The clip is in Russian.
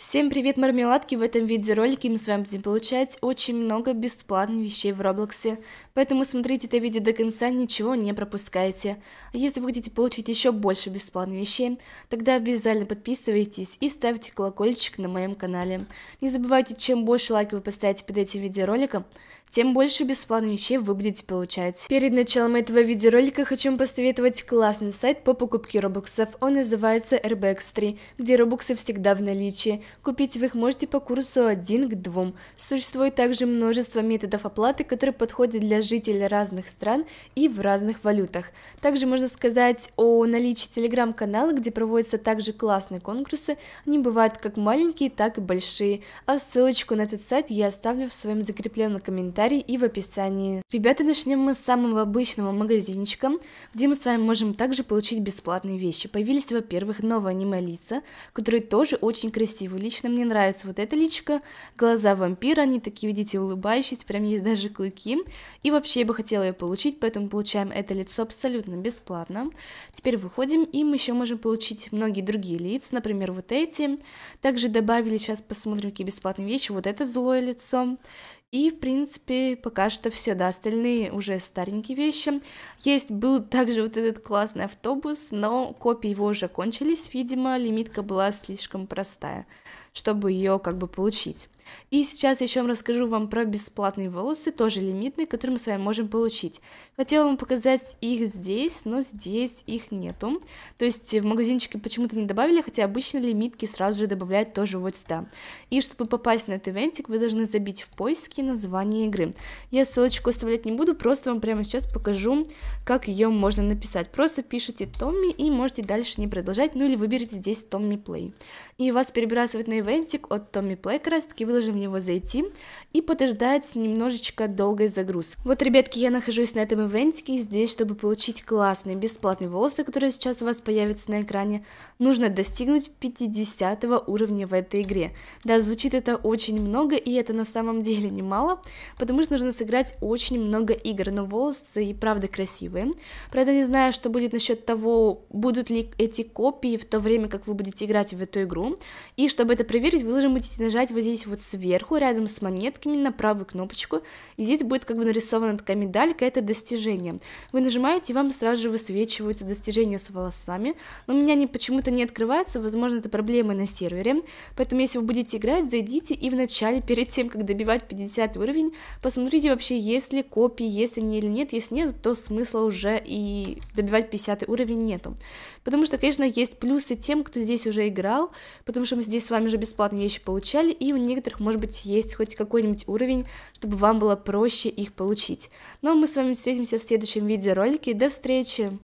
Всем привет, мармеладки! В этом видеоролике мы с вами будем получать очень много бесплатных вещей в Роблоксе, поэтому смотрите это видео до конца, ничего не пропускайте. А если вы хотите получить еще больше бесплатных вещей, тогда обязательно подписывайтесь и ставьте колокольчик на моем канале. Не забывайте, чем больше лайков вы поставите под этим видеороликом, тем больше бесплатных вещей вы будете получать. Перед началом этого видеоролика хочу вам посоветовать классный сайт по покупке робоксов. Он называется RBX3, где робоксы всегда в наличии. Купить вы их можете по курсу 1 к 2. Существует также множество методов оплаты, которые подходят для жителей разных стран и в разных валютах. Также можно сказать о наличии телеграм-канала, где проводятся также классные конкурсы. Они бывают как маленькие, так и большие. А ссылочку на этот сайт я оставлю в своем закрепленном комментарии комментарий и в описании. Ребята, начнем мы с самого обычного магазинчика, где мы с вами можем также получить бесплатные вещи. Появились, во-первых, новые аниме-лица, которые тоже очень красивые. Лично мне нравится вот это личка, глаза вампира, они такие, видите, улыбающиеся, прям есть даже клыки. И вообще я бы хотела ее получить, поэтому получаем это лицо абсолютно бесплатно. Теперь выходим, и мы еще можем получить многие другие лица, например, вот эти. Также добавили, сейчас посмотрим, какие бесплатные вещи, вот это злое лицо. И, в принципе, пока что все, да, остальные уже старенькие вещи. Есть был также вот этот классный автобус, но копии его уже кончились, видимо, лимитка была слишком простая, чтобы ее как бы получить. И сейчас я еще расскажу вам про бесплатные волосы, тоже лимитные, которые мы с вами можем получить. Хотела вам показать их здесь, но здесь их нету. То есть в магазинчике почему-то не добавили, хотя обычно лимитки сразу же добавляют тоже вот сюда. И чтобы попасть на этот ивентик, вы должны забить в поиске название игры. Я ссылочку оставлять не буду, просто вам прямо сейчас покажу, как ее можно написать. Просто пишите Томми и можете дальше не продолжать, ну или выберите здесь Томми Плей. И вас перебрасывают на ивентик от Томми Плей, как раз таки предложим в него зайти и подождать немножечко долгой загрузки. Вот, ребятки, я нахожусь на этом ивентике, здесь, чтобы получить классные бесплатные волосы, которые сейчас у вас появятся на экране, нужно достигнуть 50 уровня в этой игре. Да, звучит это очень много, и это на самом деле немало, потому что нужно сыграть очень много игр, но волосы и правда красивые. Правда, не знаю, что будет насчет того, будут ли эти копии в то время, как вы будете играть в эту игру, и чтобы это проверить, вы должны будете нажать вот здесь вот вот сверху, рядом с монетками, на правую кнопочку, и здесь будет как бы нарисована такая медалька, это достижение. Вы нажимаете, и вам сразу же высвечиваются достижения с волосами, но у меня они почему-то не открываются, возможно, это проблемы на сервере, поэтому если вы будете играть, зайдите и вначале, перед тем, как добивать 50 уровень, посмотрите вообще, есть ли копии, есть они или нет, если нет, то смысла уже и добивать 50 уровень нету, потому что, конечно, есть плюсы тем, кто здесь уже играл, потому что мы здесь с вами уже бесплатные вещи получали, и у некоторых некоторых, может быть, есть хоть какой-нибудь уровень, чтобы вам было проще их получить. Но ну, а мы с вами встретимся в следующем видеоролике. До встречи!